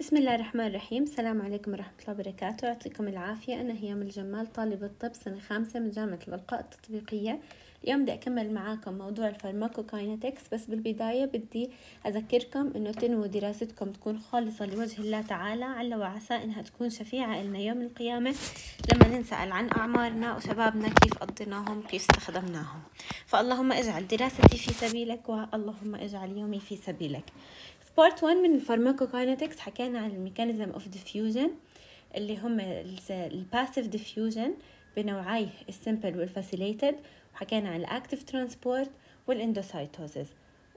بسم الله الرحمن الرحيم السلام عليكم ورحمة الله وبركاته يعطيكم العافية أنا هيام الجمال طالبة طب سنة خامسة من جامعة الألقاء التطبيقية اليوم بدي أكمل معاكم موضوع الفارماكوكاينتكس بس بالبداية بدي أذكركم أنه تنوي دراستكم تكون خالصة لوجه الله تعالى على وعسى أنها تكون شفيعة إلنا يوم القيامة لما ننسأل عن أعمارنا وشبابنا كيف قضيناهم كيف استخدمناهم فاللهم اجعل دراستي في سبيلك واللهم اجعل يومي في سبيلك بارت 1 من الفارماكوكاينتكس حكينا عن الميكانيزم اوف ديفيوجن اللي هم الباسيف ديفيوجن بنوعيه السمبل والفاسيليتد وحكينا عن الاكتيف ترانسبورت والاندوسايتوزيس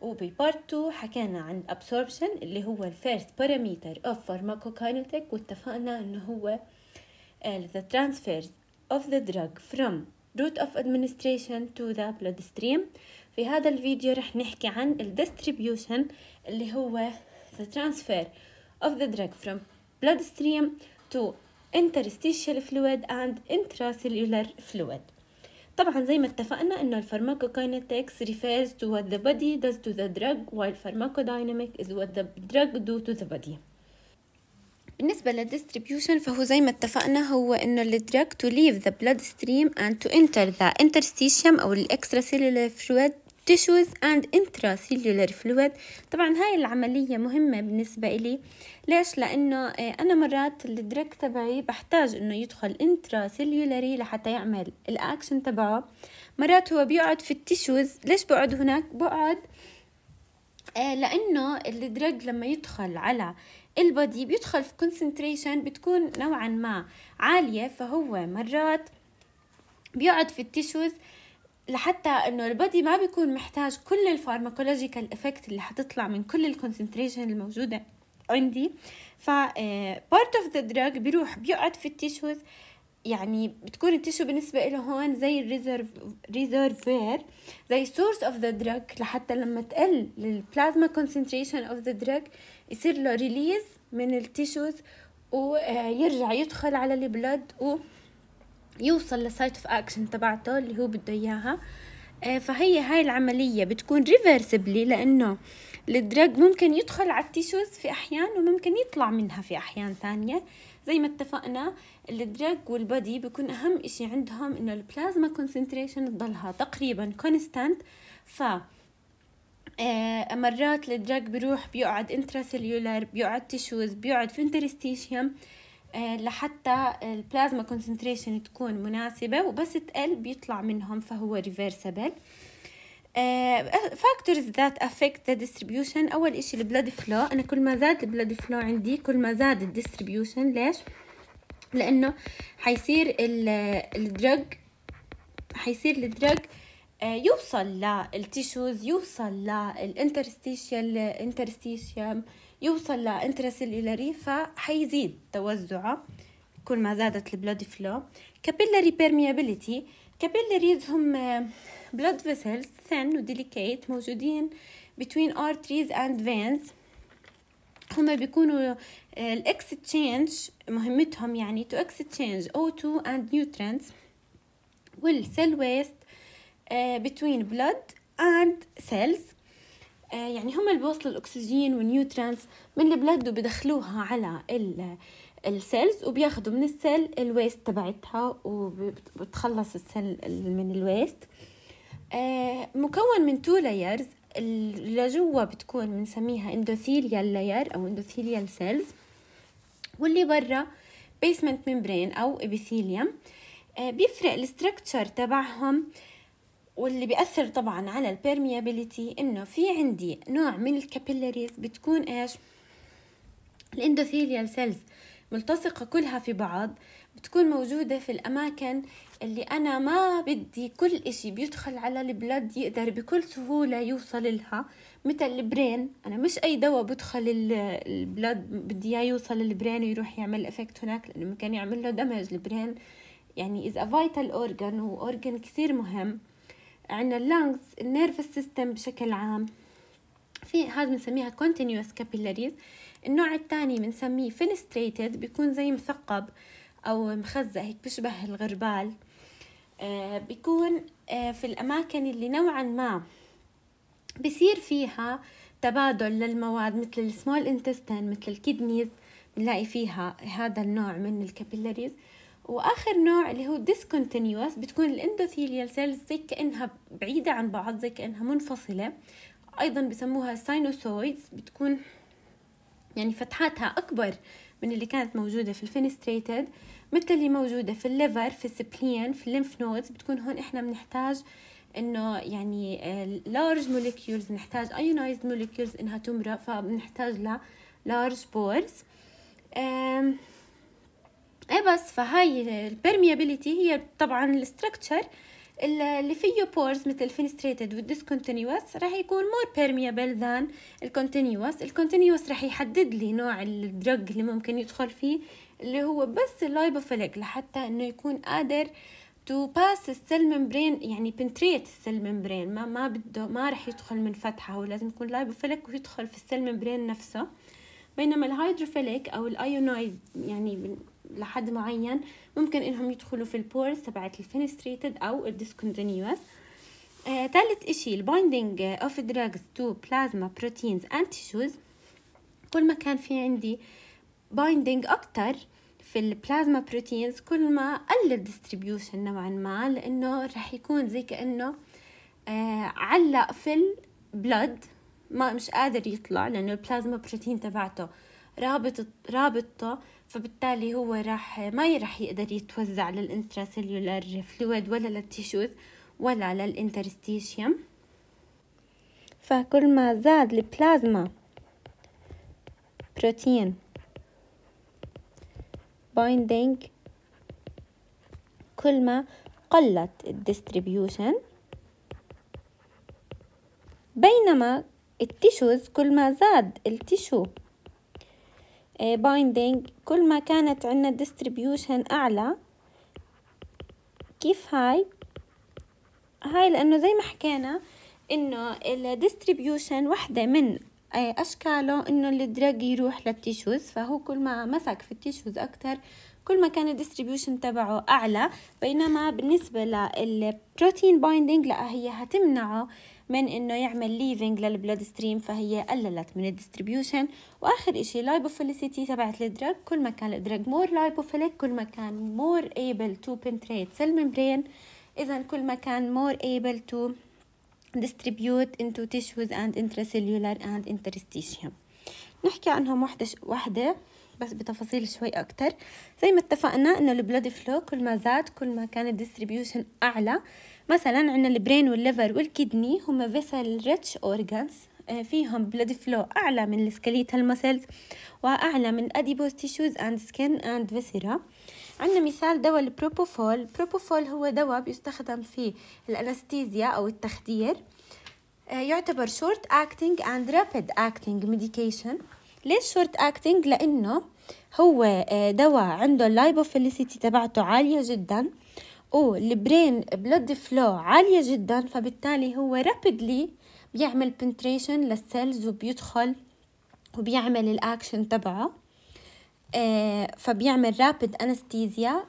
وببارت 2 حكينا عن الابسوربشن اللي هو الفيرست باراميتر اوف فارماكوكاينتيك واتفقنا انه هو the transfers of the drug from route of administration to the bloodstream في هذا الفيديو رح نحكي عن ال distribution اللي هو the transfer of the drug from bloodstream to interstitial fluid and intracellular fluid طبعا زي ما اتفقنا انه pharmacokinetics refers to what the body does to the drug while pharmacodynamic is what the drug do to the body بالنسبة للديستريبيوشن فهو زي ما اتفقنا هو انه الدراج to leave the blood stream and to enter the interstitium او الاكسترا cellular fluid tissues and intracellular fluid طبعا هاي العملية مهمة بالنسبة إلي ليش لأنه آه، أنا مرات الدرك تبعي بحتاج إنه يدخل intracellular لحتى يعمل الأكشن تبعه مرات هو بيقعد في التيشوز ليش بقعد هناك بقعد آه، لأنه الدرج لما يدخل على البادي بيدخل في كونسنتريشن بتكون نوعا ما عالية فهو مرات بيقعد في التيشوز لحتى انه البدي ما بيكون محتاج كل الفارماكولوجيكال افكت اللي حتطلع من كل الكونسنتريشن الموجوده عندي ف بارت اوف ذا دراج بيروح بيقعد في التيشوز يعني بتكون التيشو بالنسبة له هون زي الريزرف ريزرفير زي سورس اوف ذا دراج لحتى لما تقل البلازما كونسنتريشن اوف ذا دراج يصير له ريليز من التيشوز ويرجع آه، يدخل على البلد و يوصل للسايت اوف اكشن تبعته اللي هو بده اياها آه، فهي هاي العملية بتكون ريفرسبلي لأنه الدرج ممكن يدخل على التيشوز في أحيان وممكن يطلع منها في أحيان ثانية زي ما اتفقنا الدرج والبادي بيكون أهم إشي عندهم إنه البلازما كونسنتريشن تضلها تقريبا كونستانت ف آه، مرات الدرج بيروح بيقعد انترا سيلولار بيقعد تيشوز بيقعد في انترستيشيوم آه، لحتى البلازما كونسنتريشن تكون مناسبة وبس تقل بيطلع منهم فهو ريفرسبل فاكتورز ذات افكت ذا ديستريبيوشن اول اشي البلاد فلو انا كل ما زاد البلاد فلو عندي كل ما زاد الديستريبيوشن ليش لانه حيصير الدرج حيصير الدرج آه، يوصل للتيشوز يوصل للانترستيشيال انترستيشيال يوصل لانتراسيلولاري فحيزيد توزعه كل ما زادت البلود فلو كابيلاري بيرميابيليتي كابيلاريز هم بلود فيسلز ثن وديليكيت موجودين between arteries and veins هما بيكونوا آه، الاكستشينج مهمتهم يعني to exchange O2 and nutrients والسيل ويست آه، between blood and cells آه، يعني هم اللي بيوصلوا الاكسجين والنيوترانس من البلد وبدخلوها على السيلز وبياخدوا من السيل الويست تبعتها وبتخلص السيل من الويست آه، مكون من تو لايرز لجوا بتكون بنسميها اندوثيليال لاير او اندوثيليال سيلز واللي برا بيسمنت ميمبرين او ابيثيليوم آه، بيفرق الاستركتشر تبعهم واللي بيأثر طبعا على البيرميابيليتي انه في عندي نوع من الكابيلاريز بتكون ايش الاندوثيليال سيلز ملتصقة كلها في بعض بتكون موجودة في الأماكن اللي أنا ما بدي كل إشي بيدخل على البلد يقدر بكل سهولة يوصل لها مثل البرين أنا مش أي دواء بدخل البلد بدي إياه يوصل البرين ويروح يعمل إفكت هناك لأنه ممكن يعمل له دمج البرين يعني إذا فايتال أورجن وأورجن كثير مهم عندنا اللانجز النيرفس سيستم بشكل عام في هذا بنسميها continuous capillaries النوع الثاني بنسميه fenestrated بيكون زي مثقب او مخزة هيك بيشبه الغربال آه، بيكون آه، في الاماكن اللي نوعا ما بصير فيها تبادل للمواد مثل السمول انتستين مثل الكدنيز بنلاقي فيها هذا النوع من الكابيلاريز واخر نوع اللي هو discontinuous بتكون الاندوثيليال سيلز زي كانها بعيده عن بعض زي كانها منفصله ايضا بسموها ساينوسويدز بتكون يعني فتحاتها اكبر من اللي كانت موجودة في الفينستريتد مثل اللي موجودة في الليفر في السبلين في الليمف نودز بتكون هون احنا بنحتاج انه يعني لارج آه، موليكيولز بنحتاج ايونايزد موليكيولز انها تمرق فبنحتاج ل لارج بورز ايه بس فهاي البيرميابيليتي هي طبعا الاستراكشر اللي فيه بورز مثل الفينستريتد والديسكونتينيوس راح يكون مور بيرميابل ذان الكونتينيوس الكونتينيوس راح يحدد لي نوع الدرج اللي ممكن يدخل فيه اللي هو بس اللايبوفيليك لحتى انه يكون قادر تو باس السيل ممبرين يعني بنتريت السيل ممبرين ما ما بده ما راح يدخل من فتحه هو لازم يكون لايبوفيليك ويدخل في السيل ممبرين نفسه بينما الهيدروفيليك او الايونايز يعني لحد معين ممكن انهم يدخلوا في البورز تبعت الفينستريتد او الديسكونتينيوس آه اشي البايندينج اوف دراجز تو بلازما بروتينز اند تيشوز كل ما كان في عندي بايندينج اكتر في البلازما بروتينز كل ما قل الديستريبيوشن نوعا ما لانه رح يكون زي كانه آه علق في البلد ما مش قادر يطلع لانه البلازما بروتين تبعته رابط رابطته فبالتالي هو راح ما راح يقدر يتوزع للانتراسيلولار فلويد ولا للتيشوز ولا للانترستيشيوم فكل ما زاد البلازما بروتين بايندينج كل ما قلت الديستريبيوشن بينما التيشوز كل ما زاد التيشو بايندينج آه، كل ما كانت عندنا ديستريبيوشن أعلى كيف هاي هاي لأنه زي ما حكينا إنه الديستريبيوشن وحدة من آه، أشكاله إنه الدراج يروح للتيشوز فهو كل ما مسك في التيشوز أكتر كل ما كان الديستريبيوشن تبعه أعلى بينما بالنسبة للبروتين بايندينج لا هي هتمنعه من انه يعمل ليفنج للبلود ستريم فهي قللت من الديستريبيوشن واخر اشي لايبوفيليسيتي تبعت الدرج كل ما كان الدرج مور لايبوفيليك كل ما كان مور ايبل تو بنتريت سيل ميمبرين اذا كل ما كان مور ايبل تو distribute into tissues and intracellular اند انترستيشيوم نحكي عنهم وحده وحده بس بتفاصيل شوي أكتر زي ما اتفقنا إنه البلود فلو كل ما زاد كل ما كان الديستريبيوشن أعلى مثلا عندنا البرين والليفر والكدني هما فيسل ريتش اورجانز فيهم بلاد فلو اعلى من السكليتال ماسلز واعلى من اديبوز تيشوز اند سكين اند فيسيرا عندنا مثال دواء البروبوفول بروبوفول هو دواء بيستخدم في الانستيزيا او التخدير آه، يعتبر شورت اكتنج اند رابيد اكتنج ميديكيشن ليش شورت اكتنج لانه هو آه، دواء عنده اللايبوفيليسيتي تبعته عاليه جدا والبرين بلود فلو عالية جدا فبالتالي هو رابدلي بيعمل بنتريشن للسيلز وبيدخل وبيعمل الاكشن تبعه آه، فبيعمل رابد انستيزيا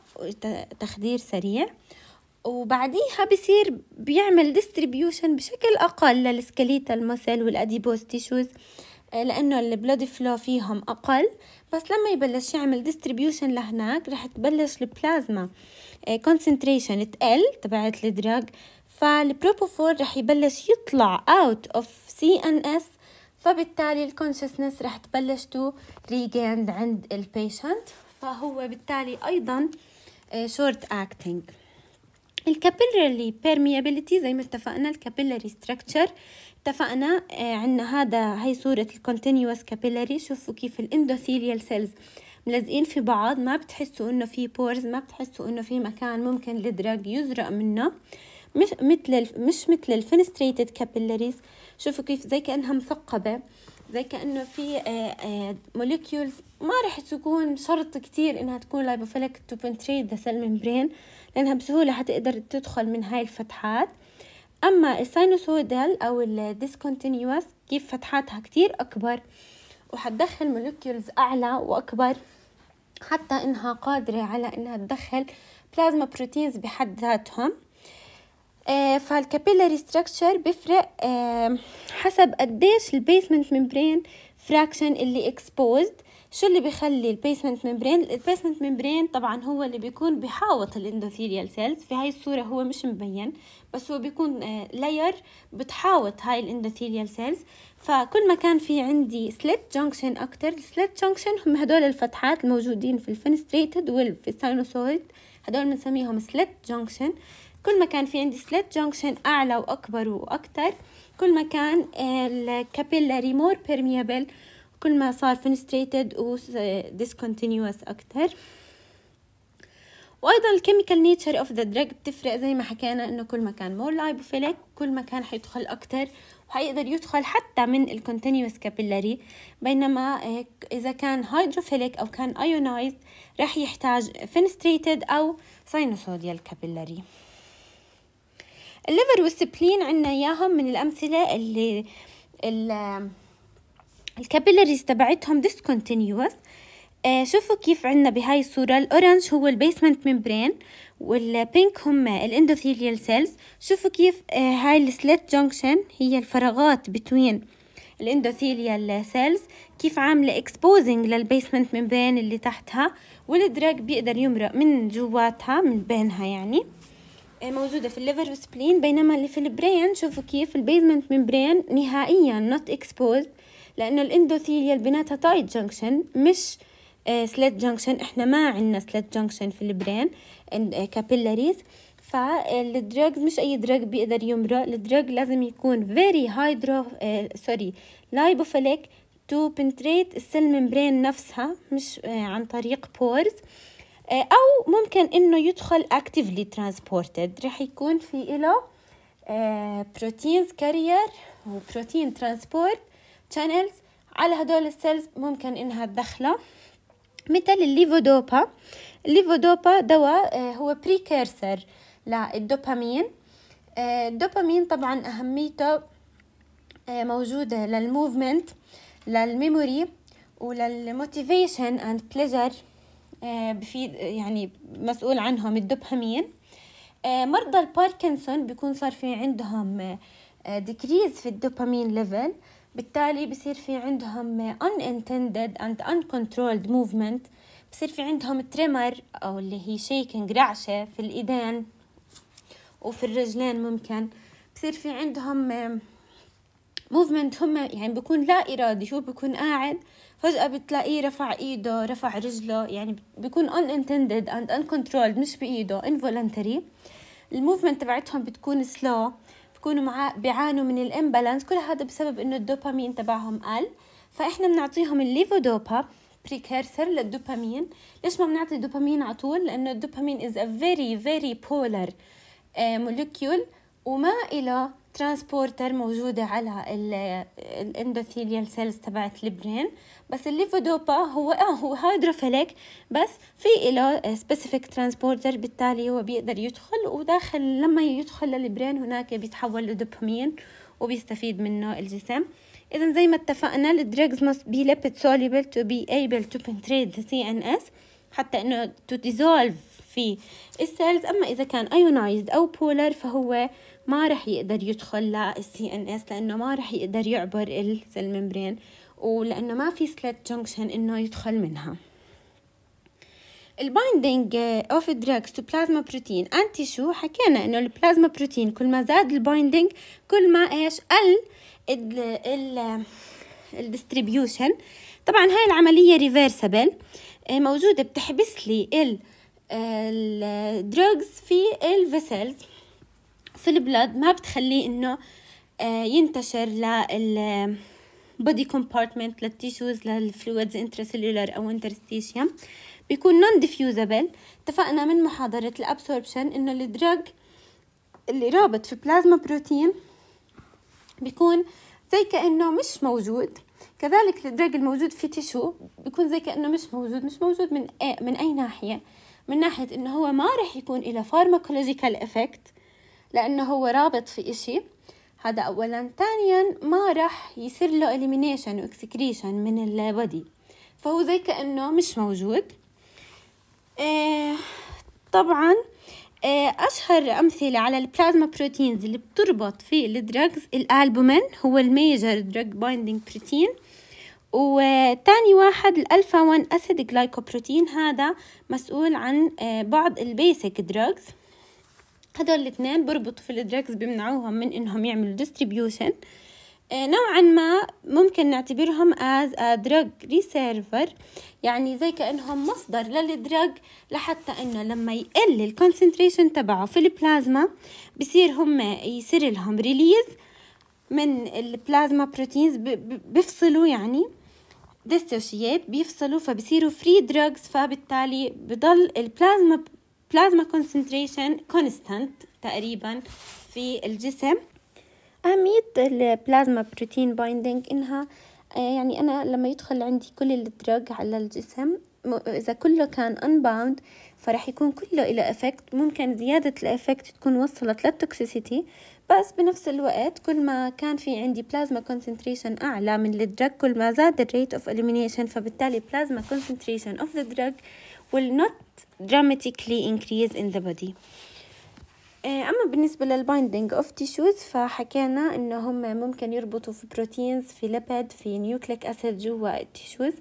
تخدير سريع وبعديها بصير بيعمل ديستريبيوشن بشكل اقل للسكليتال مسل والاديبوز تيشوز لانه البلود فلو فيهم اقل بس لما يبلش يعمل ديستريبيوشن لهناك رح تبلش البلازما آه، concentration تقل تبعت الدراج فالبروبوفور رح يبلش يطلع out of CNS فبالتالي الكونشسنس رح تبلش تو ريجيند عند البيشنت فهو بالتالي ايضا شورت اكتنج الكابيلري بيرميابيليتي زي ما اتفقنا الكابيلري ستراكشر اتفقنا آه، عندنا هذا هي صورة الكونتينوس كابيلري شوفوا كيف الاندوثيليال سيلز ملزقين في بعض ما بتحسوا انه في بورز ما بتحسوا انه في مكان ممكن الدرج يزرق منه مش مثل مش مثل الفنستريتد كابيلاريز شوفوا كيف زي كانها مثقبه زي كانه في موليكيولز آه، آه، ما رح تكون شرط كتير انها تكون لايبوفيلك تو بنتريت ذا سيل ميمبرين لانها بسهوله حتقدر تدخل من هاي الفتحات اما الساينوسويدال او الديسكونتينيوس كيف فتحاتها كتير اكبر وحتدخل مولوكيولز أعلى وأكبر حتى إنها قادرة على إنها تدخل بلازما بروتينز بحد ذاتهم فالكابيلاري ستراكشر بفرق حسب قديش البيسمنت ممبرين فراكشن اللي اكسبوزد شو اللي بيخلي البيسمنت ممبرين البيسمنت ممبرين طبعا هو اللي بيكون بحاوط الاندوثيريال سيلز في هاي الصورة هو مش مبين بس هو بيكون لاير آه، بتحاوط هاي الاندوثيريال سيلز فكل ما كان في عندي سليت جونكشن أكتر السليت جونكشن هم هدول الفتحات الموجودين في الفنستريتد والفيساينوسويد هدول بنسميهم سليت جونكشن كل ما كان في عندي سليت جونكشن أعلى وأكبر وأكتر كل ما كان الكابيلاري مور بيرميابل كل ما صار فنستريتد وديسكونتينيوس أكتر وايضا الكيميكال نيتشر اوف ذا دراج بتفرق زي ما حكينا انه كل ما كان مور لايبوفيليك كل ما كان حيدخل اكتر هيقدر يدخل حتى من الكونتينيوس كابيلاري بينما اذا كان هيدروفيليك او كان ايونايزد رح يحتاج فينستريتد او سينوسوديال كابيلاري الليفر والسبلين عنا اياهم من الامثله اللي ال الكابيلاريز تبعتهم ديسكونتينيوس آه شوفوا كيف عندنا بهاي الصورة الأورنج هو البيسمنت ممبرين والبينك هم الاندوثيليال سيلز شوفوا كيف آه، هاي السليت جونكشن هي الفراغات بتوين الاندوثيليال سيلز كيف عاملة اكسبوزنج للبيسمنت بين اللي تحتها والدراج بيقدر يمرق من جواتها من بينها يعني آه، موجودة في الليفر والسبلين بينما اللي في البرين شوفوا كيف من برين نهائيا نوت اكسبوزد لأنه الاندوثيليال بيناتها تايت جونكشن مش سليت آه، جنكشن احنا ما عندنا سليت جنكشن في البرين كابيلاريز آه، فالدراج آه، مش اي دراج بيقدر يمرق الدراج لازم يكون فيري هايدرو سوري lipophilic تو بنتريت السيل ممبرين نفسها مش عن طريق بورز او ممكن انه يدخل actively ترانسبورتد رح يكون في له بروتينز كارير وبروتين ترانسبورت شانلز على هدول السيلز ممكن انها تدخله مثل الليفودوبا الليفودوبا دواء آه، هو بريكيرسر للدوبامين آه، الدوبامين طبعا أهميته آه، موجودة للموفمنت للميموري وللموتيفيشن اند بليجر بفيد يعني مسؤول عنهم الدوبامين مرضى الباركنسون بيكون صار في عندهم ديكريز في الدوبامين ليفل بالتالي بصير في عندهم unintended and uncontrolled movement بصير في عندهم تريمر أو اللي هي shaking رعشة في الإيدين وفي الرجلين ممكن بصير في عندهم موفمنت هم يعني بكون لا إرادي شو بكون قاعد فجأة بتلاقيه رفع إيده رفع رجله يعني بكون unintended and uncontrolled مش بإيده involuntary الموفمنت تبعتهم بتكون سلو بيكونوا بيعانوا من الامبالانس كل هذا بسبب انه الدوبامين تبعهم قل فاحنا بنعطيهم الليفودوبا بريكيرسر للدوبامين ليش ما بنعطي دوبامين على طول لانه الدوبامين از ا فيري فيري بولر مولكيول وما إلى ترانسبورتر موجودة على الاندوثيليال سيلز تبعت البرين بس الليفودوبا هو اه هو هيدروفيليك بس في له سبيسيفيك ترانسبورتر بالتالي هو بيقدر يدخل وداخل لما يدخل للبرين هناك بيتحول لدوبامين وبيستفيد منه الجسم اذا زي ما اتفقنا الدراجز must be lipid soluble to be able to penetrate the CNS حتى انه to dissolve في السيلز اما اذا كان ايونايزد او بولر فهو ما رح يقدر يدخل للسي ان اس لانه ما رح يقدر يعبر السيل ممبرين ولأنه ما في سلت جنكشن إنه يدخل منها البايندينج اوف دراجز تو بلازما بروتين انت شو حكينا انه البلازما بروتين كل ما زاد البايندينج كل ما ايش قل ال ال الديستريبيوشن طبعا هاي العملية ريفرسبل آه، موجودة بتحبس لي ال الدراجز في الفيسلز في البلد ما بتخليه انه آه، ينتشر لل بودي كومبارتمنت للتيشوز للفلويدز intracellular أو interstitium بيكون نون ديفيوزابل اتفقنا من محاضرة الابسوربشن إنه الدرج اللي رابط في بلازما بروتين بيكون زي كأنه مش موجود كذلك الدرج الموجود في تيشو بيكون زي كأنه مش موجود مش موجود من أي, من أي ناحية من ناحية إنه هو ما رح يكون إلى فارماكولوجيكال إفكت لأنه هو رابط في إشي هذا اولا ثانيا ما راح يصير له اليمينيشن واكسكريشن من البودي فهو زي كانه مش موجود آه، طبعا آه، اشهر امثله على البلازما بروتينز اللي بتربط في الدراجز الالبومين هو الميجر دراج بايندينج بروتين وثاني واحد الالفا 1 اسيد جلايكوبروتين هذا مسؤول عن آه، بعض البيسك دراجز هدول الاثنين بربطوا في الادراكس بيمنعوهم من انهم يعملوا ديستريبيوشن آه، نوعا ما ممكن نعتبرهم از دراج ريسيرفر يعني زي كأنهم مصدر للدرج لحتى إنه لما يقل الكونسنتريشن تبعه في البلازما بصير هم يصير لهم ريليز من البلازما بروتينز بيفصلوا يعني ديسوشيات بيفصلوا فبصيروا فري دراجز فبالتالي بضل البلازما بلازما كونسنتريشن كونستانت تقريبا في الجسم أهمية البلازما بروتين بايندينج إنها آه، يعني أنا لما يدخل عندي كل الدرج على الجسم إذا كله كان unbound فرح يكون كله إلى افكت ممكن زيادة الافكت تكون وصلت للتوكسيسيتي بس بنفس الوقت كل ما كان في عندي بلازما كونسنتريشن أعلى من الدرج كل ما زاد الريت اوف elimination فبالتالي بلازما كونسنتريشن اوف ذا درج will not dramatically increase in the body آه، اما بالنسبه للبايندينج اوف تيشوز فحكينا انه هم ممكن يربطوا في بروتينز في ليبيد في نيوكليك اسيد جوا التيشوز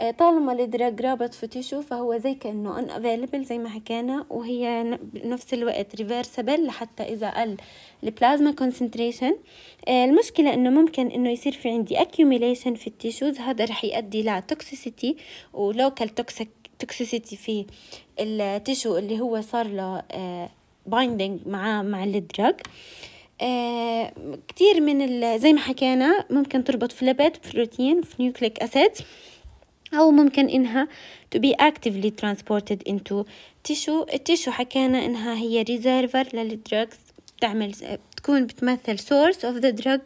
آه، طالما الدراج رابط في تيشو فهو زي كانه ان افيلبل زي ما حكينا وهي بنفس الوقت ريفيرسبل لحتى اذا قل البلازما آه، كونسنتريشن المشكله انه ممكن انه يصير في عندي اكيوميليشن في التيشوز هذا رح يؤدي لتوكسيسيتي ولوكال توكسيك التوكسيسيتي في التيشو اللي هو صار له بايندينج آه، مع مع الدراج آه كتير من زي ما حكينا ممكن تربط في لبات روتين في نيوكليك اسيد او ممكن انها to be actively transported into tissue التيشو حكينا انها هي ريزيرفر للدراجز بتعمل بتكون بتمثل source of the drug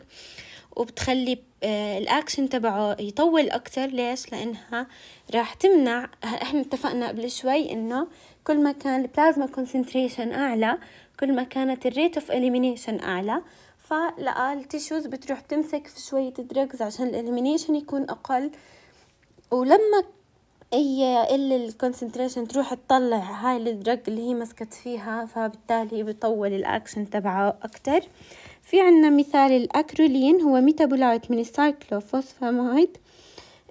وبتخلي آه، الاكشن تبعه يطول اكتر ليش لانها راح تمنع احنا اتفقنا قبل شوي انه كل ما كان البلازما كونسنتريشن اعلى كل ما كانت الريت اوف اليمينيشن اعلى فلقى التيشوز بتروح تمسك في شوية دراجز عشان الاليمينيشن يكون اقل ولما قل الكونسنتريشن تروح تطلع هاي الدرج اللي هي مسكت فيها فبالتالي بطول الاكشن تبعه اكتر آه في عنا مثال الأكرولين هو ميتابولايت من السايكلوفوسفامايد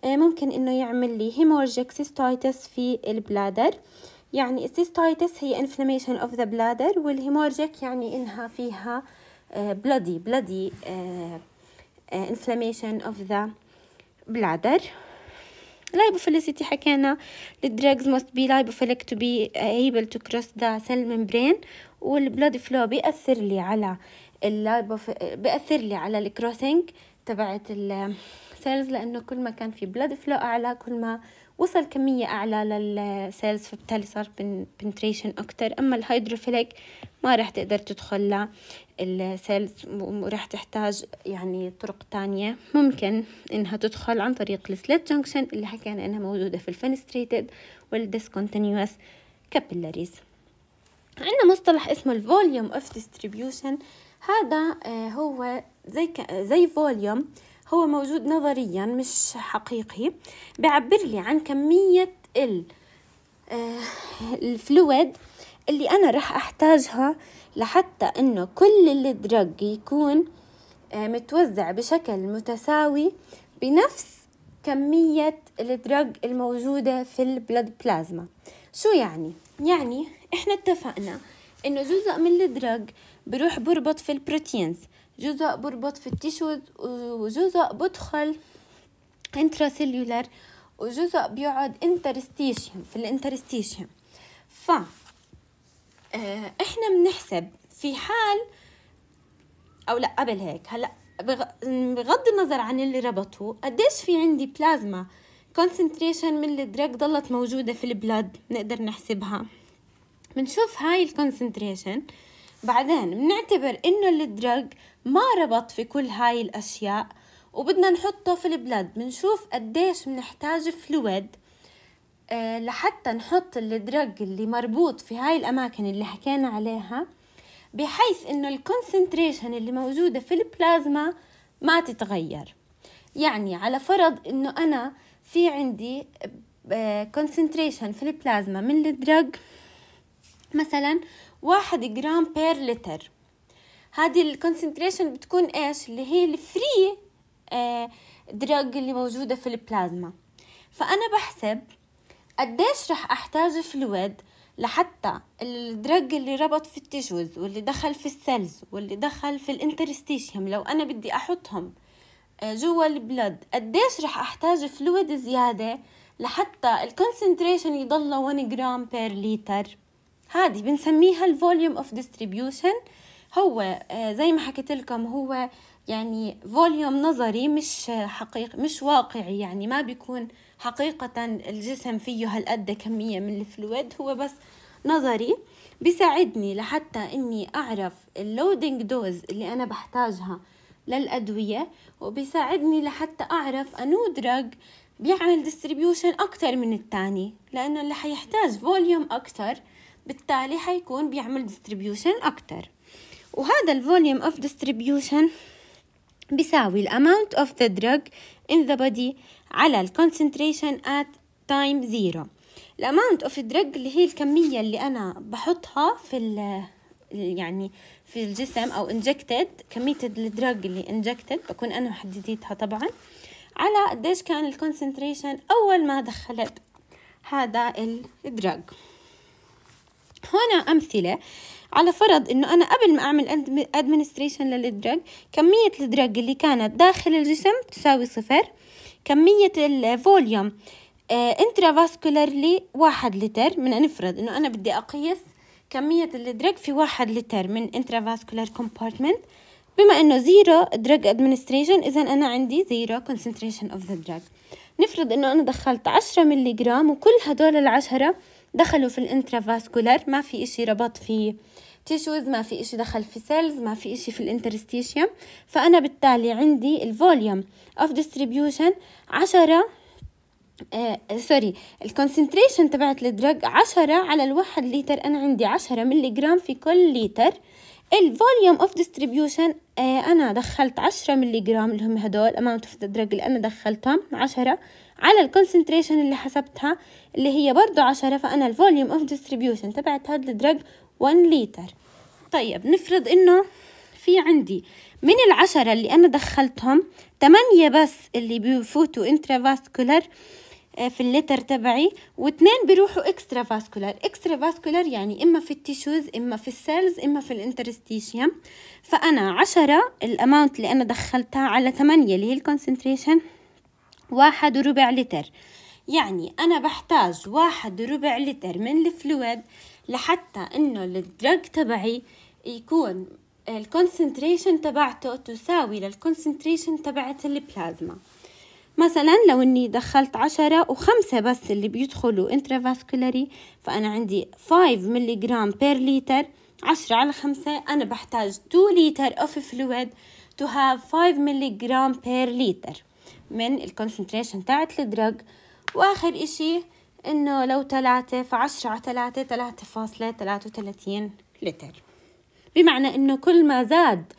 آه، ممكن انه يعمل لي هيمورجيك سيستايتس في البلادر يعني السيستايتس هي انفلاميشن اوف ذا بلادر والهيمورجيك يعني انها فيها بلودي بلودي انفلاميشن اوف ذا بلادر لايبوفيليسيتي حكينا the drugs must be lipophilic to be able to cross the cell membrane والبلود فلو بيأثر لي على اللايبوف بأثر لي على الكروسنج تبعت السيلز لأنه كل ما كان في بلاد فلو أعلى كل ما وصل كمية أعلى للسيلز فبالتالي صار بنتريشن أكتر أما الهيدروفيليك ما راح تقدر تدخل للسيلز وراح تحتاج يعني طرق تانية ممكن إنها تدخل عن طريق السليت جونكشن اللي حكينا إنها موجودة في الفنستريتد والديسكونتينيوس كابيلاريز عندنا مصطلح اسمه الفوليوم اوف ديستريبيوشن هذا آه، هو زي زي فوليوم هو موجود نظريا مش حقيقي بيعبر لي عن كمية ال آه، الفلويد اللي أنا رح أحتاجها لحتى إنه كل الدرج يكون آه، متوزع بشكل متساوي بنفس كمية الدرج الموجودة في البلد بلازما شو يعني؟ يعني إحنا اتفقنا إنه جزء من الدرج بروح بربط في البروتينز جزء بربط في التيشوز وجزء بدخل انتراسيلولر وجزء بيقعد انترستيشيوم في الانترستيشيوم ف آه، احنا بنحسب في حال او لا قبل هيك هلا بغض النظر عن اللي ربطوه قديش في عندي بلازما كونسنتريشن من الدراج ضلت موجوده في البلاد نقدر نحسبها بنشوف هاي الكونسنتريشن بعدين بنعتبر إنه الدرج ما ربط في كل هاي الأشياء وبدنا نحطه في البلد بنشوف قديش بنحتاج فلويد آه، لحتى نحط الدرج اللي مربوط في هاي الأماكن اللي حكينا عليها بحيث إنه الكونسنتريشن اللي موجودة في البلازما ما تتغير يعني على فرض إنه أنا في عندي كونسنتريشن آه، في البلازما من الدرج مثلا واحد جرام بير لتر هذه الكونسنتريشن بتكون ايش اللي هي الفري دراج آه، اللي موجودة في البلازما فأنا بحسب قديش رح أحتاج فلويد لحتى الدرج اللي ربط في التيشوز واللي دخل في السيلز واللي دخل في الانترستيشيوم لو أنا بدي أحطهم آه، جوا البلد قديش رح أحتاج فلويد زيادة لحتى الكونسنتريشن يضل 1 جرام بير لتر هذه بنسميها الفوليوم اوف ديستريبيوشن هو آه، زي ما حكيت لكم هو يعني فوليوم نظري مش حقيقي مش واقعي يعني ما بيكون حقيقة الجسم فيه هالقد كمية من الفلويد هو بس نظري بيساعدني لحتى اني اعرف اللودنج دوز اللي انا بحتاجها للأدوية وبيساعدني لحتى أعرف أنو دراج بيعمل ديستريبيوشن أكتر من التاني لأنه اللي حيحتاج فوليوم أكتر بالتالي حيكون بيعمل ديستريبيوشن أكتر وهذا الفوليوم اوف ديستريبيوشن بيساوي الاماونت اوف ذا دراج ان ذا بودي على الكونسنتريشن ات تايم زيرو الاماونت اوف دراج اللي هي الكميه اللي انا بحطها في ال يعني في الجسم او انجكتد كميه الدراج اللي انجكتد بكون انا محددتها طبعا على قديش كان الكونسنتريشن اول ما دخلت هذا الدراج هنا أمثلة على فرض انه انا قبل ما اعمل ادمنستريشن للدرج كمية الدرج اللي كانت داخل الجسم تساوي صفر كمية الفوليوم فاسكولارلي آه، واحد لتر من نفرض انه انا بدي اقيس كمية الدرج في واحد لتر من فاسكولار كومبارتمنت بما انه زيرو درج ادمنستريشن اذا انا عندي زيرو concentration اوف ذا درج نفرض انه انا دخلت عشرة ملي جرام وكل هدول العشرة دخلوا في الانترافاسكولار ما في إشي ربط في تيشوز ما في إشي دخل في سيلز ما في إشي في الانترستيشيوم فأنا بالتالي عندي الفوليوم اوف ديستريبيوشن عشرة سوري آه، الكونسنتريشن تبعت الدرج عشرة على الواحد لتر أنا عندي عشرة ملي جرام في كل لتر الفوليوم اوف ديستريبيوشن إيه، أنا دخلت عشرة ملي جرام اللي هم هدول أماونت اوف ذا اللي أنا دخلتهم عشرة على الكونسنتريشن اللي حسبتها اللي هي برضو عشرة فأنا الفوليوم اوف ديستريبيوشن تبعت هاد الدرج 1 لتر طيب نفرض إنه في عندي من العشرة اللي أنا دخلتهم تمانية بس اللي بيفوتوا انترافاسكولر آه، في اللتر تبعي واثنين بيروحوا اكسترا فاسكولار اكسترا فاسكولار يعني اما في التيشوز اما في السيلز اما في الانترستيشيوم فانا عشرة الاماونت اللي انا دخلتها على ثمانية اللي هي الكونسنتريشن واحد وربع لتر يعني انا بحتاج واحد وربع لتر من الفلويد لحتى انه الدرج تبعي يكون الكونسنتريشن تبعته تساوي للكونسنتريشن تبعت البلازما مثلا لو اني دخلت عشرة وخمسة بس اللي بيدخلوا انترافاسكولاري فانا عندي 5 ملي جرام بير لتر عشرة على خمسة انا بحتاج 2 لتر اوف فلويد تو هاف 5 ملي جرام بير لتر من الكونسنتريشن تاعت الدرج واخر اشي انه لو ثلاثة فعشرة على ثلاثة ثلاثة فاصلة ثلاثة وثلاثين لتر بمعنى انه كل ما زاد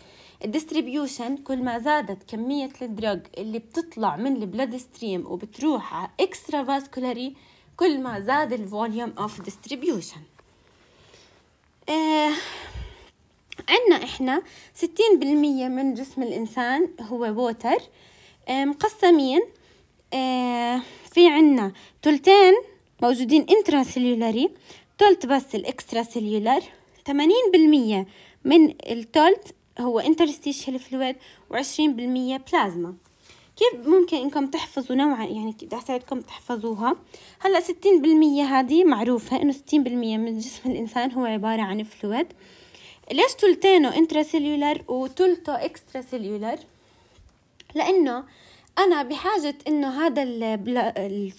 الديستريبيوشن كل ما زادت كمية الدرج اللي بتطلع من البلاد ستريم وبتروح على اكسترا فاسكولاري كل ما زاد الفوليوم اوف ديستريبيوشن عنا احنا ستين بالمية من جسم الانسان هو ووتر آه، مقسمين آه، في عنا تلتين موجودين انترا سيلولاري تلت بس الاكسترا سيلولار بالمية من التلت هو انترستيشال فلويد وعشرين بالمية بلازما كيف ممكن انكم تحفظوا نوعا يعني بدي اساعدكم تحفظوها هلا ستين بالمية هذه معروفة انه ستين بالمية من جسم الانسان هو عبارة عن فلويد ليش تلتينه انتراسيلولر وتلته اكستراسيلولر لانه انا بحاجة انه هذا البلا...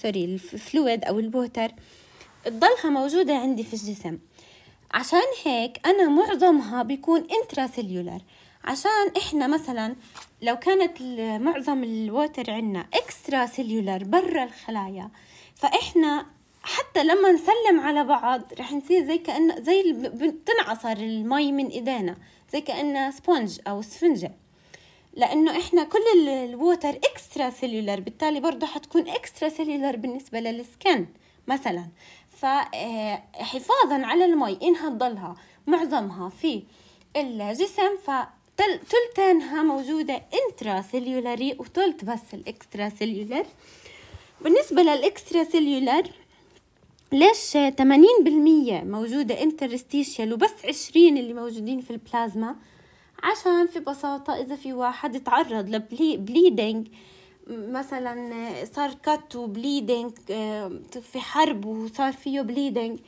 سوري الفلويد او البوتر تضلها موجودة عندي في الجسم عشان هيك أنا معظمها بيكون انتراسيلولر عشان إحنا مثلا لو كانت معظم الووتر عنا اكسترا سيلولر برا الخلايا فإحنا حتى لما نسلم على بعض رح نصير زي كأن زي بتنعصر المي من إيدينا زي كأنها سبونج أو سفنجة لأنه إحنا كل الووتر اكسترا سيلولر بالتالي برضه حتكون اكسترا سيلولر بالنسبة للسكن مثلا فحفاظا آه، على المي إنها تضلها معظمها في الجسم فتلتينها موجودة انترا سيليولاري وتلت بس الاكسترا سيليولار بالنسبة للاكسترا سيليولار ليش 80% موجودة انترستيشيال وبس 20 اللي موجودين في البلازما عشان في بساطة إذا في واحد تعرض لبليدنج مثلا صار كت وبليدنج آه، في حرب وصار فيه بليدنج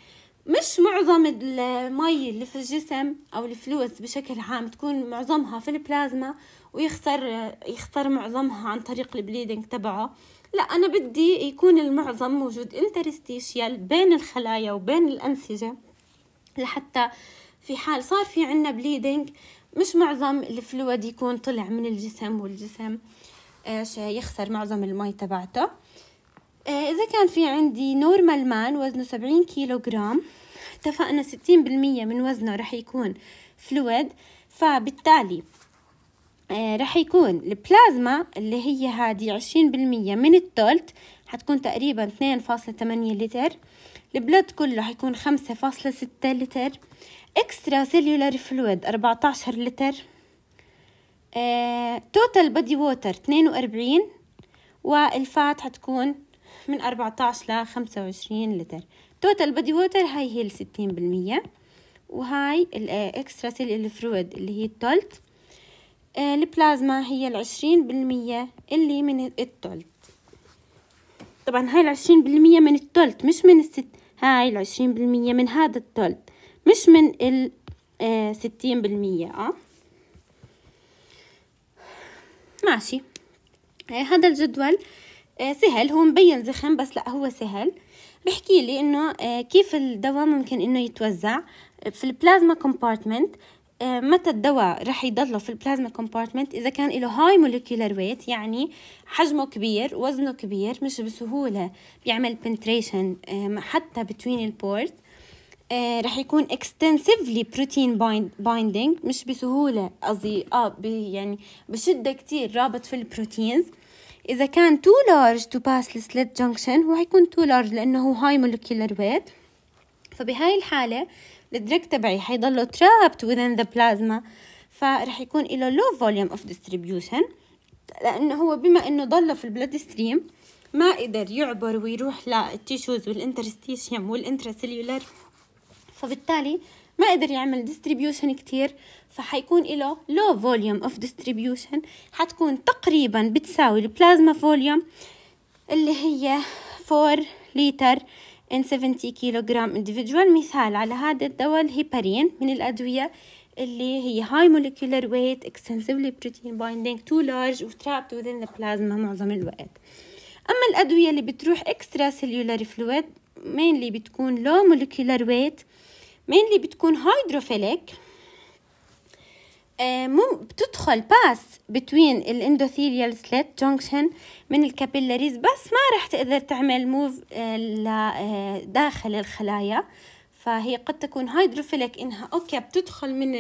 مش معظم المي اللي في الجسم او الفلوس بشكل عام تكون معظمها في البلازما ويخسر يخسر معظمها عن طريق البليدنج تبعه لا انا بدي يكون المعظم موجود انترستيشيال بين الخلايا وبين الانسجه لحتى في حال صار في عنا بليدنج مش معظم الفلويد يكون طلع من الجسم والجسم آه ايش يخسر معظم المي تبعته إيه، اذا كان في عندي نورمال مان وزنه سبعين كيلو جرام اتفقنا ستين بالمية من وزنه رح يكون فلويد فبالتالي إيه، رح يكون البلازما اللي هي هادي عشرين بالمية من التولت حتكون تقريبا اثنين فاصلة تمانية لتر البلد كله حيكون خمسة فاصلة ستة لتر اكسترا سيليولار فلويد اربعتاشر لتر توتال بودي ووتر اثنين وأربعين والفات حتكون من اربعة عشر لخمسة وعشرين لتر توتال بودي ووتر هاي هي الستين بالمية وهاي الاكسترا سيل الفلويد اللي هي التولت آه، البلازما هي العشرين بالمية اللي من التولت طبعا هاي العشرين بالمية من التولت مش من الست هاي العشرين بالمية من هذا التولت مش من الستين آه، بالمية اه ماشي آه، هذا الجدول آه، سهل هو مبين زخم بس لا هو سهل بحكي لي انه آه، كيف الدواء ممكن انه يتوزع في البلازما كومبارتمنت متى الدواء رح يضله في البلازما كومبارتمنت اذا كان له هاي موليكيولر ويت يعني حجمه كبير وزنه كبير مش بسهوله بيعمل بنتريشن حتى بتوين البورت آه، رح يكون extensively protein binding مش بسهولة قصدي اه يعني بشدة كتير رابط في البروتينز إذا كان too large to pass the slit junction هو حيكون too large لأنه هو high molecular weight فبهاي الحالة الدرج تبعي حيضله trapped within the plasma فرح يكون له low volume of distribution لأنه هو بما إنه ضله في البلد ستريم ما قدر يعبر ويروح للتيشوز والانترستيشيوم والانتراسيليولار فبالتالي ما قدر يعمل ديستريبيوشن كتير فحيكون له لو فوليوم اوف ديستريبيوشن حتكون تقريبا بتساوي البلازما فوليوم اللي هي 4 لتر ان 70 كيلوغرام جرام مثال على هذا الدواء الهيبارين من الأدوية اللي هي هاي molecular ويت اكستنسيفلي بروتين بايندينج تو لارج وترابت وذين ذا بلازما معظم الوقت أما الأدوية اللي بتروح اكسترا سيلولار فلويد مينلي بتكون لو molecular ويت mainly بتكون هيدروفيليك آه، مم بتدخل باس بتوين الاندوثيليال سليت جونكشن من الكابيلاريز بس ما رح تقدر تعمل موف آه، لداخل آه، الخلايا فهي قد تكون هيدروفيليك انها اوكي بتدخل من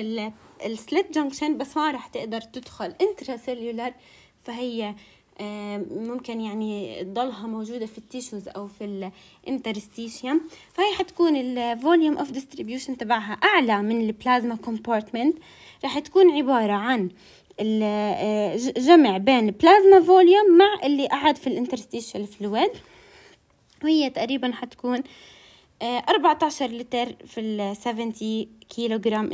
السليت جونكشن بس ما رح تقدر تدخل انترا سيلولار فهي ممكن يعني تضلها موجودة في التيشوز أو في الانترستيشيم فهي حتكون الفوليوم اوف ديستريبيوشن تبعها أعلى من البلازما كومبارتمنت راح تكون عبارة عن آه، جمع بين بلازما فوليوم مع اللي قعد في الانترستيشال فلويد وهي تقريبا حتكون آه، أربعة عشر لتر في ال 70 كيلو جرام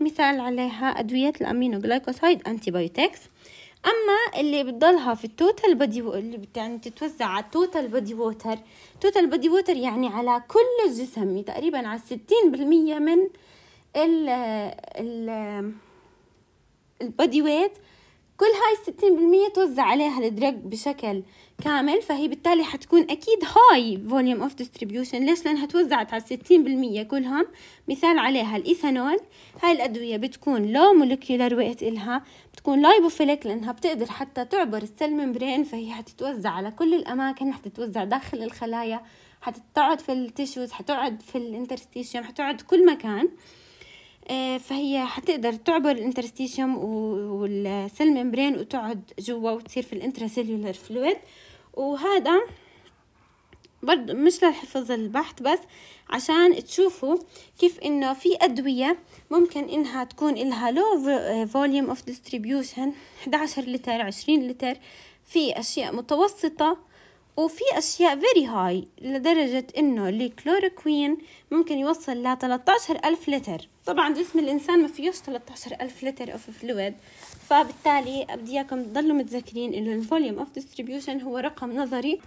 مثال عليها أدوية الأمينو جلايكوسايد أنتي بايوتكس اما اللي بتضلها في التوتال بادي اللي يعني تتوزع على التوتال بودي ووتر توتال بودي ووتر يعني على كل الجسم يعني تقريبا على 60% من ال ال البودي ويت كل هاي 60% توزع عليها الدرج بشكل آه كامل فهي بالتالي حتكون أكيد هاي فوليوم اوف ديستريبيوشن ليش لأنها توزعت على الستين بالمية كلهم مثال عليها الإيثانول هاي الأدوية بتكون لو مولكيولر ويت إلها بتكون لايبوفيليك لأنها بتقدر حتى تعبر السيل ممبرين فهي حتتوزع على كل الأماكن حتتوزع داخل الخلايا حتقعد في التيشوز حتقعد في الانترستيشيوم حتقعد كل مكان آه، فهي حتقدر تعبر الانترستيشيوم والسيل ممبرين وتقعد جوا وتصير في الانتراسيلولر فلويد وهذا برضو مش للحفظ البحث بس عشان تشوفوا كيف انه في ادوية ممكن انها تكون لها لو فوليوم اوف ديستريبيوشن 11 لتر 20 لتر في اشياء متوسطة وفي أشياء فيري هاي لدرجة إنه الكلوروكوين ممكن يوصل ل 13 ألف لتر طبعا جسم الإنسان ما فيهوش 13 ألف لتر أوف فلويد فبالتالي بدي إياكم تضلوا متذكرين إنه الفوليوم أوف ديستريبيوشن هو رقم نظري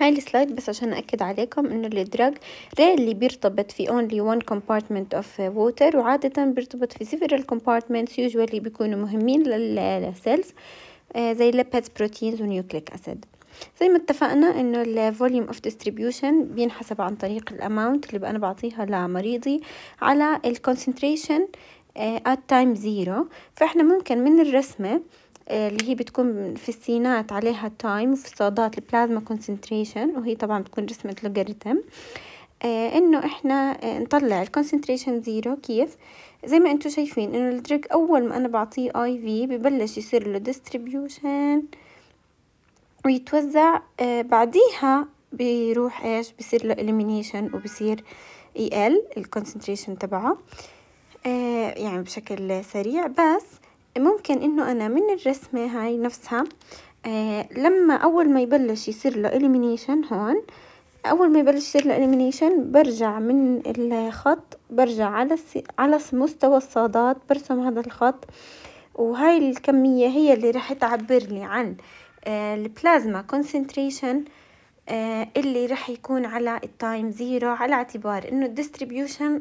هاي السلايد بس عشان أكد عليكم إنه الدراج ريلي بيرتبط في only one compartment of water وعادة بيرتبط في several compartments usually بيكونوا مهمين للسيلز آه، زي الليبيدز بروتينز ونيوكليك أسيد زي ما اتفقنا انه ال volume of distribution بينحسب عن طريق ال amount اللي انا بعطيها لمريضي على ال concentration آه، at time zero فاحنا ممكن من الرسمة آه، اللي هي بتكون في السينات عليها تايم وفي الصادات البلازما concentration وهي طبعا بتكون رسمة لوغاريتم آه، انه احنا نطلع الكونسنتريشن زيرو كيف زي ما انتم شايفين انه الدرج اول ما انا بعطيه اي في ببلش يصير له ديستريبيوشن ويتوزع آه، بعديها بيروح ايش بصير له elimination وبصير يقل الكونسنتريشن تبعه آه، يعني بشكل سريع بس ممكن انه انا من الرسمة هاي نفسها آه، لما اول ما يبلش يصير له elimination هون اول ما يبلش يصير له elimination برجع من الخط برجع على على مستوى الصادات برسم هذا الخط وهاي الكمية هي اللي راح تعبر لي عن آه، البلازما آه، كونسنتريشن اللي رح يكون على التايم زيرو على اعتبار انه الديستريبيوشن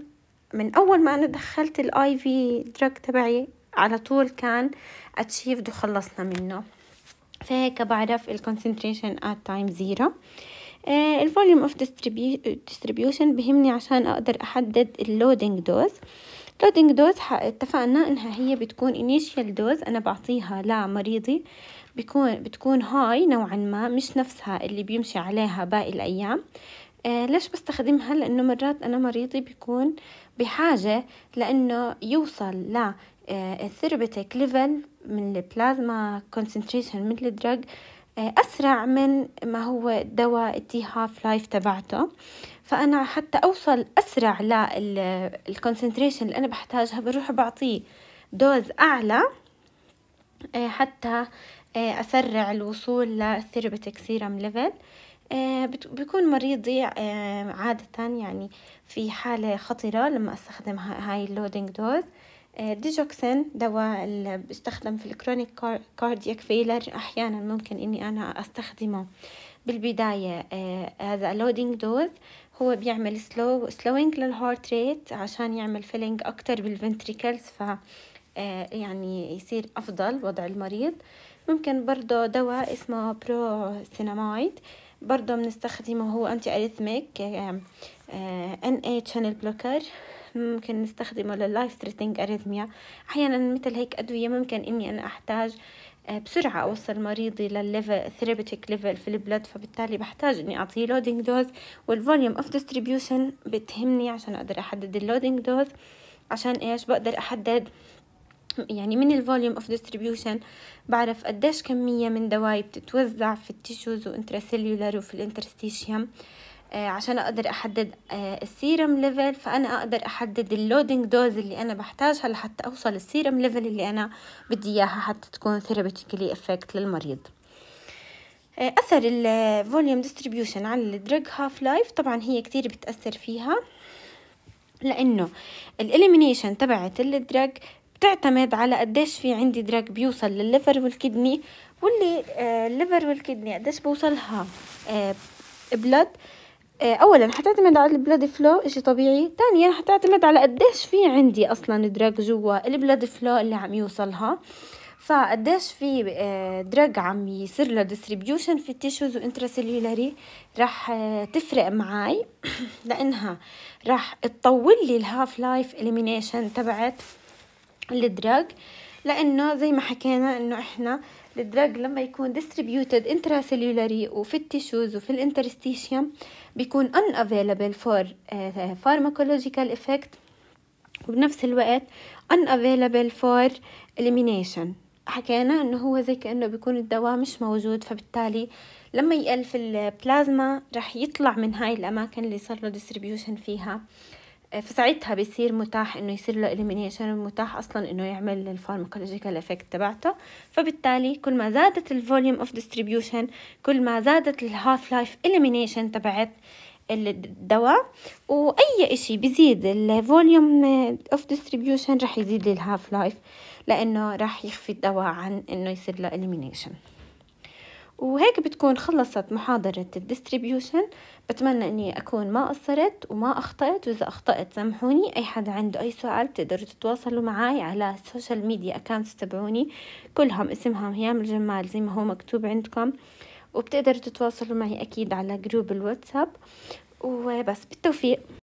من اول ما انا دخلت الاي في دراج تبعي على طول كان اتشيفد وخلصنا منه فهيك بعرف الكونسنتريشن ات تايم زيرو الفوليوم اوف ديستريبيوشن بهمني عشان اقدر احدد اللودينج دوز لودينج دوز اتفقنا انها هي بتكون انيشال دوز انا بعطيها لمريضي بيكون بتكون هاي نوعا ما مش نفسها اللي بيمشي عليها باقي الأيام آه ليش بستخدمها لأنه مرات أنا مريضي بيكون بحاجة لأنه يوصل ل الثيربيتك آه، ليفل من البلازما كونسنتريشن من الدرج آه، أسرع من ما هو دواء التي هاف لايف تبعته فأنا حتى أوصل أسرع للكونسنتريشن اللي أنا بحتاجها بروح بعطيه دوز أعلى آه، حتى إيه، أسرع الوصول للثيرابيتك سيرم ليفل بيكون مريضي إيه، عادة يعني في حالة خطرة لما أستخدم هاي اللودينج دوز ديجوكسين دواء اللي بيستخدم في الكرونيك كاردياك فيلر أحيانا ممكن إني أنا أستخدمه بالبداية إيه، هذا اللودينج دوز هو بيعمل سلو سلوينج للهارت ريت عشان يعمل فيلينج أكتر بالفنتريكلز ف يعني يصير أفضل وضع المريض ممكن برضو دواء اسمه برو سينامايد برضو بنستخدمه هو انتي اريثميك ان اي تشانل بلوكر ممكن نستخدمه لللايف ثريتنج اريثميا احيانا مثل هيك ادويه ممكن اني انا احتاج آه، بسرعة أوصل مريضي للليفل ثيرابيتيك ليفل في البلد فبالتالي بحتاج إني أعطيه لودينج دوز والفوليوم أوف ديستريبيوشن بتهمني عشان أقدر أحدد اللودينج دوز عشان إيش بقدر أحدد يعني من الفوليوم اوف ديستريبيوشن بعرف قديش كمية من دواي بتتوزع في التيشوز وانتراسيلولار وفي الانترستيشيوم آه، عشان اقدر احدد آه، السيرم ليفل فانا اقدر احدد اللودنج دوز اللي انا بحتاجها لحتى اوصل السيرم ليفل اللي انا بدي اياها حتى تكون ثيرابيتيكلي افكت للمريض آه، اثر الفوليوم ديستريبيوشن على الدرج هاف لايف طبعا هي كتير بتاثر فيها لانه الاليمينيشن تبعت الدرج بتعتمد على قديش في عندي دراج بيوصل للليفر والكدني واللي الليفر آه، والكدني قديش بوصلها بلد آه، آه، اولا حتعتمد على البلد فلو اشي طبيعي ثانيا حتعتمد على قديش في عندي اصلا دراج جوا البلد فلو اللي عم يوصلها فقديش في دراج عم يصير له ديستريبيوشن في التيشوز وانتراسيلولاري راح تفرق معي لانها راح تطول لي الهاف لايف اليمينيشن تبعت للدراج لانه زي ما حكينا انه احنا الدراج لما يكون انترا intracellularly وفي التيشوز وفي الانترستيشيوم بيكون ان افيلبل فور فارماكولوجيكال افكت وبنفس الوقت افيلبل فور اليمينيشن حكينا انه هو زي كانه بيكون الدواء مش موجود فبالتالي لما يقل في البلازما رح يطلع من هاي الاماكن اللي صار له ديستريبيوشن فيها آه، فساعتها بيصير متاح انه يصير له اليمينيشن متاح اصلا انه يعمل الفارماكولوجيكال افكت تبعته فبالتالي كل ما زادت الفوليوم اوف ديستريبيوشن كل ما زادت الهاف لايف اليمينيشن تبعت الدواء واي اشي بيزيد الفوليوم اوف ديستريبيوشن رح يزيد الهاف لايف لانه رح يخفي الدواء عن انه يصير له اليمينيشن وهيك بتكون خلصت محاضرة الديستريبيوشن بتمنى اني اكون ما قصرت وما اخطأت واذا اخطأت سامحوني اي حدا عنده اي سؤال بتقدروا تتواصلوا معي على السوشيال ميديا اكاونتس تبعوني كلهم اسمهم هيام الجمال زي ما هو مكتوب عندكم وبتقدروا تتواصلوا معي اكيد على جروب الواتساب وبس بالتوفيق